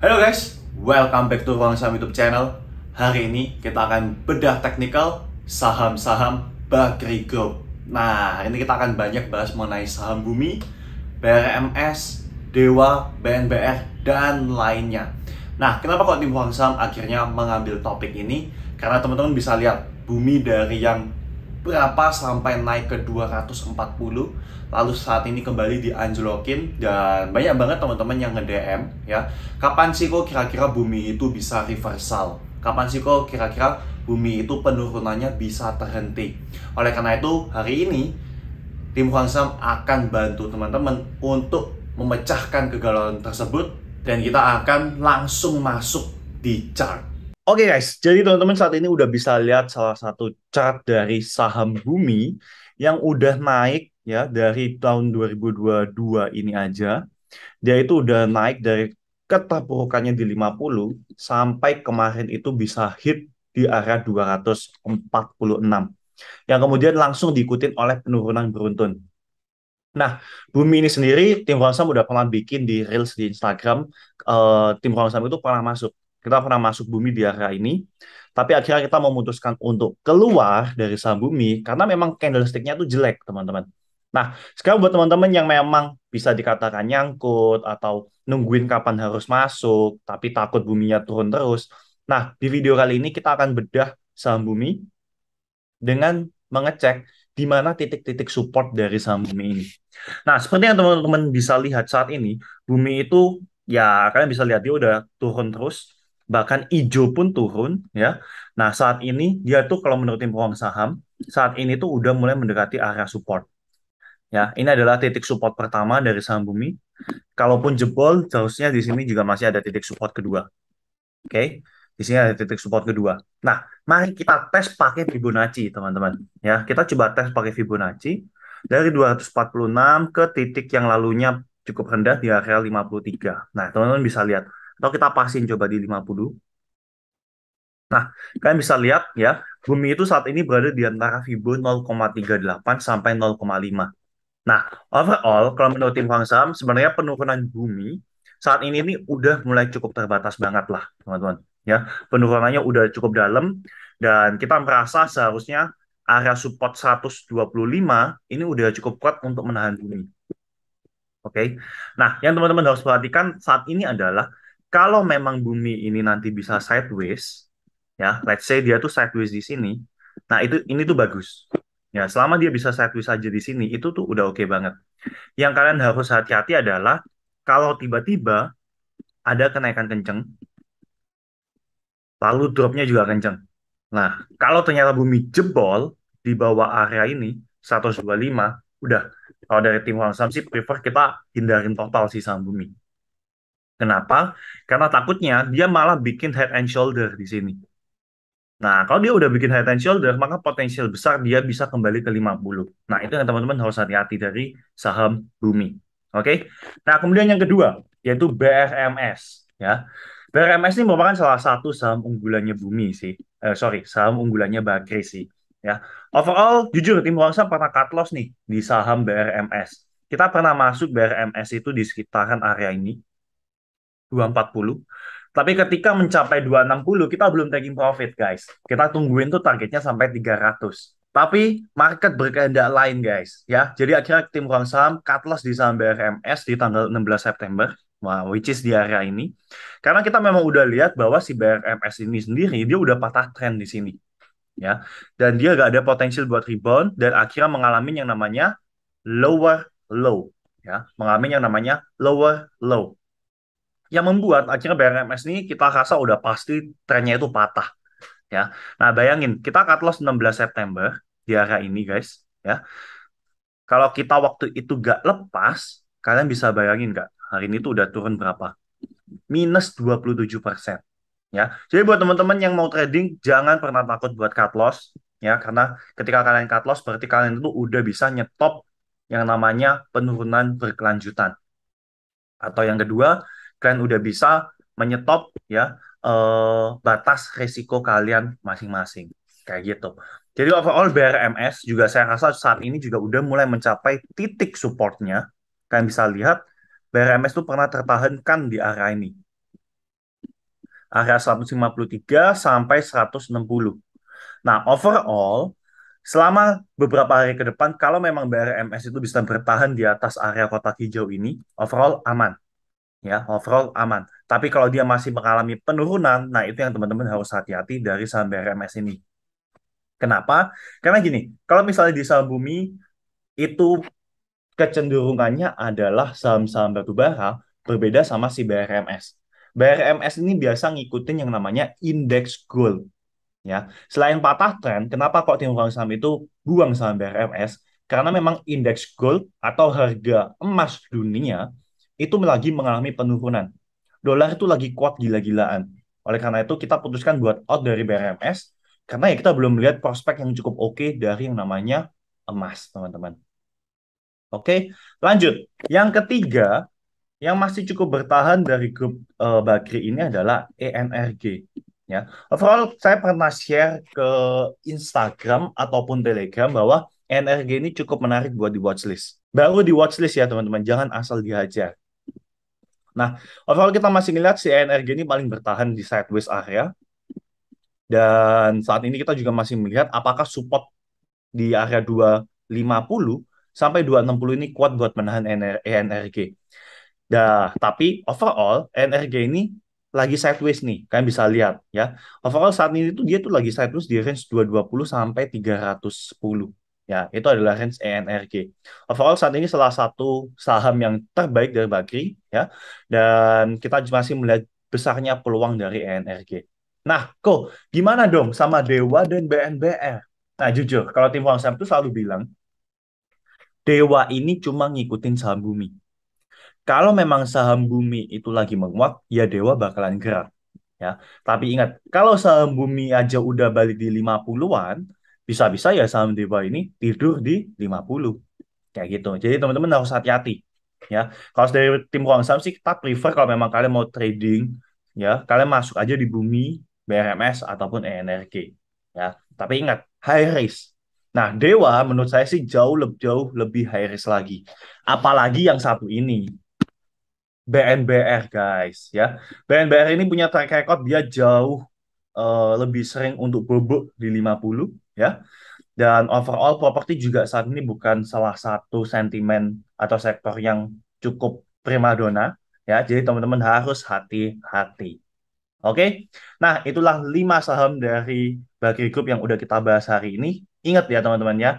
Halo guys, welcome back to Ruang Saham YouTube channel. Hari ini kita akan bedah teknikal saham-saham Bakri Group. Nah, ini kita akan banyak bahas mengenai saham Bumi, BRMS, Dewa, BNBR, dan lainnya. Nah, kenapa kok tim Ruang Saham akhirnya mengambil topik ini? Karena teman-teman bisa lihat Bumi dari yang berapa sampai naik ke 240 lalu saat ini kembali dianjlokin dan banyak banget teman-teman yang nge-DM ya kapan sih kok kira-kira bumi itu bisa reversal kapan sih kok kira-kira bumi itu penurunannya bisa terhenti oleh karena itu hari ini tim Huangsam akan bantu teman-teman untuk memecahkan kegalauan tersebut dan kita akan langsung masuk di chart Oke okay guys, jadi teman-teman saat ini udah bisa lihat salah satu chart dari saham bumi yang udah naik ya dari tahun 2022 ini aja. Dia itu udah naik dari ketapurukannya di 50 sampai kemarin itu bisa hit di area 246. Yang kemudian langsung diikutin oleh penurunan beruntun. Nah, Bumi ini sendiri tim Ronsam udah pernah bikin di Reels di Instagram, uh, tim Ronsam itu pernah masuk kita pernah masuk bumi di area ini, tapi akhirnya kita memutuskan untuk keluar dari saham bumi karena memang candlesticknya itu jelek, teman-teman. Nah, sekarang buat teman-teman yang memang bisa dikatakan nyangkut atau nungguin kapan harus masuk, tapi takut buminya turun terus. Nah, di video kali ini kita akan bedah saham bumi dengan mengecek di mana titik-titik support dari saham bumi ini. Nah, seperti yang teman-teman bisa lihat saat ini, bumi itu ya kalian bisa lihat dia udah turun terus bahkan hijau pun turun ya. Nah, saat ini dia tuh kalau menurut tim pemegang saham, saat ini tuh udah mulai mendekati area support. Ya, ini adalah titik support pertama dari saham bumi. Kalaupun jebol, seharusnya di sini juga masih ada titik support kedua. Oke. Okay? di sini ada titik support kedua. Nah, mari kita tes pakai Fibonacci, teman-teman. Ya, kita coba tes pakai Fibonacci dari 246 ke titik yang lalunya cukup rendah di area 53. Nah, teman-teman bisa lihat atau kita pasin coba di 50. Nah, kalian bisa lihat ya, bumi itu saat ini berada di antara Fibo 0,38 sampai 0,5. Nah, overall, kalau menurut tim Kang Sam, sebenarnya penurunan bumi saat ini ini udah mulai cukup terbatas banget lah, teman-teman. Ya, penurunannya udah cukup dalam dan kita merasa seharusnya area support 125 ini udah cukup kuat untuk menahan bumi. Oke. Okay? Nah, yang teman-teman harus perhatikan saat ini adalah kalau memang bumi ini nanti bisa sideways, ya, let's say dia tuh sideways di sini, nah itu ini tuh bagus. Ya, selama dia bisa sideways aja di sini, itu tuh udah oke okay banget. Yang kalian harus hati-hati adalah kalau tiba-tiba ada kenaikan kenceng, lalu dropnya juga kenceng. Nah, kalau ternyata bumi jebol di bawah area ini, 125, udah. Kalau dari tim Hwang sih prefer kita hindarin total sih sama bumi. Kenapa? Karena takutnya dia malah bikin head and shoulder di sini. Nah, kalau dia udah bikin head and shoulder, maka potensial besar dia bisa kembali ke 50. Nah, itu yang teman-teman harus hati-hati dari saham bumi. Oke. Okay? Nah, kemudian yang kedua yaitu BRMS ya. BRMS ini merupakan salah satu saham unggulannya bumi sih. Eh, sorry, saham unggulannya Bakri sih. Ya, overall jujur tim Wangsa pernah cut loss nih di saham BRMS. Kita pernah masuk BRMS itu di sekitaran area ini 240. Tapi ketika mencapai 260 kita belum taking profit guys. Kita tungguin tuh targetnya sampai 300. Tapi market berkehendak lain guys ya. Jadi akhirnya tim ruang saham cut loss di saham BRMS di tanggal 16 September. which is di area ini. Karena kita memang udah lihat bahwa si BRMS ini sendiri dia udah patah tren di sini. Ya. Dan dia gak ada potensial buat rebound dan akhirnya mengalami yang namanya lower low ya, mengalami yang namanya lower low yang membuat akhirnya BRMS ini kita rasa udah pasti trennya itu patah ya. Nah, bayangin kita cut loss 16 September di area ini guys ya. Kalau kita waktu itu gak lepas, kalian bisa bayangin gak hari ini tuh udah turun berapa? Minus 27%. Ya. Jadi buat teman-teman yang mau trading jangan pernah takut buat cut loss ya karena ketika kalian cut loss berarti kalian itu udah bisa nyetop yang namanya penurunan berkelanjutan. Atau yang kedua, kalian udah bisa menyetop ya uh, batas resiko kalian masing-masing kayak gitu. Jadi overall BRMS juga saya rasa saat ini juga udah mulai mencapai titik supportnya. Kalian bisa lihat BRMS itu pernah tertahankan di area ini. Area 153 sampai 160. Nah, overall selama beberapa hari ke depan kalau memang BRMS itu bisa bertahan di atas area kotak hijau ini, overall aman ya overall aman. Tapi kalau dia masih mengalami penurunan, nah itu yang teman-teman harus hati-hati dari saham BRMS ini. Kenapa? Karena gini, kalau misalnya di saham bumi itu kecenderungannya adalah saham-saham batu bara berbeda sama si BRMS. BRMS ini biasa ngikutin yang namanya indeks gold. Ya, selain patah tren, kenapa kok tim orang saham itu buang saham BRMS? Karena memang indeks gold atau harga emas dunia itu lagi mengalami penurunan. Dolar itu lagi kuat gila-gilaan. Oleh karena itu kita putuskan buat out dari BRMS karena ya kita belum melihat prospek yang cukup oke okay dari yang namanya emas, teman-teman. Oke, lanjut. Yang ketiga yang masih cukup bertahan dari grup uh, Bakri ini adalah ENRG ya. Overall saya pernah share ke Instagram ataupun Telegram bahwa ENRG ini cukup menarik buat di watchlist. Baru di watchlist ya teman-teman, jangan asal dihajar. Nah, overall kita masih melihat si ENRG ini paling bertahan di sideways area. Dan saat ini kita juga masih melihat apakah support di area 250 sampai 260 ini kuat buat menahan ENRG. Nah, tapi overall ENRG ini lagi sideways nih, kalian bisa lihat ya. Overall saat ini tuh dia tuh lagi sideways di range 220 sampai 310. Ya, itu adalah range ENRG. Overall saat ini salah satu saham yang terbaik dari Bakri ya. Dan kita masih melihat besarnya peluang dari ENRG. Nah, kok gimana dong sama Dewa dan BNBR? Nah, jujur, kalau tim Huang Sam itu selalu bilang Dewa ini cuma ngikutin saham bumi. Kalau memang saham bumi itu lagi menguat, ya Dewa bakalan gerak ya. Tapi ingat, kalau saham bumi aja udah balik di 50-an, bisa-bisa ya saham dewa ini tidur di 50 kayak gitu jadi teman-teman harus hati-hati ya kalau dari tim ruang saham sih kita prefer kalau memang kalian mau trading ya kalian masuk aja di bumi BRMS ataupun ENRG ya tapi ingat high risk nah dewa menurut saya sih jauh lebih jauh lebih high risk lagi apalagi yang satu ini BNBR guys ya BNBR ini punya track record dia jauh uh, lebih sering untuk bobok di 50 ya. Dan overall properti juga saat ini bukan salah satu sentimen atau sektor yang cukup primadona ya. Jadi teman-teman harus hati-hati. Oke. Nah, itulah 5 saham dari bagi grup yang udah kita bahas hari ini. Ingat ya teman-teman ya,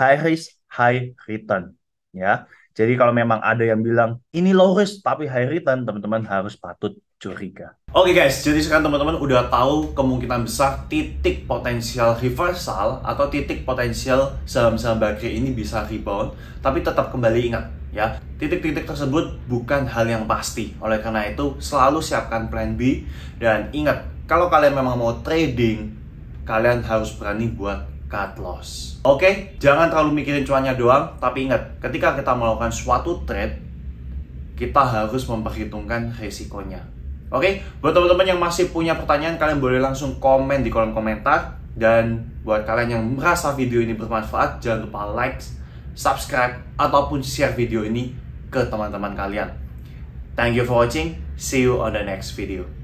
high risk, high return ya. Jadi kalau memang ada yang bilang ini low risk tapi high return, teman-teman harus patut curiga. Oke okay guys, jadi sekarang teman-teman udah tahu kemungkinan besar titik potensial reversal atau titik potensial saham-saham bakri ini bisa rebound, tapi tetap kembali ingat ya, titik-titik tersebut bukan hal yang pasti. Oleh karena itu, selalu siapkan plan B dan ingat kalau kalian memang mau trading, kalian harus berani buat cut loss. Oke, okay? jangan terlalu mikirin cuannya doang, tapi ingat, ketika kita melakukan suatu trade, kita harus memperhitungkan resikonya. Oke, buat teman-teman yang masih punya pertanyaan, kalian boleh langsung komen di kolom komentar. Dan buat kalian yang merasa video ini bermanfaat, jangan lupa like, subscribe, ataupun share video ini ke teman-teman kalian. Thank you for watching. See you on the next video.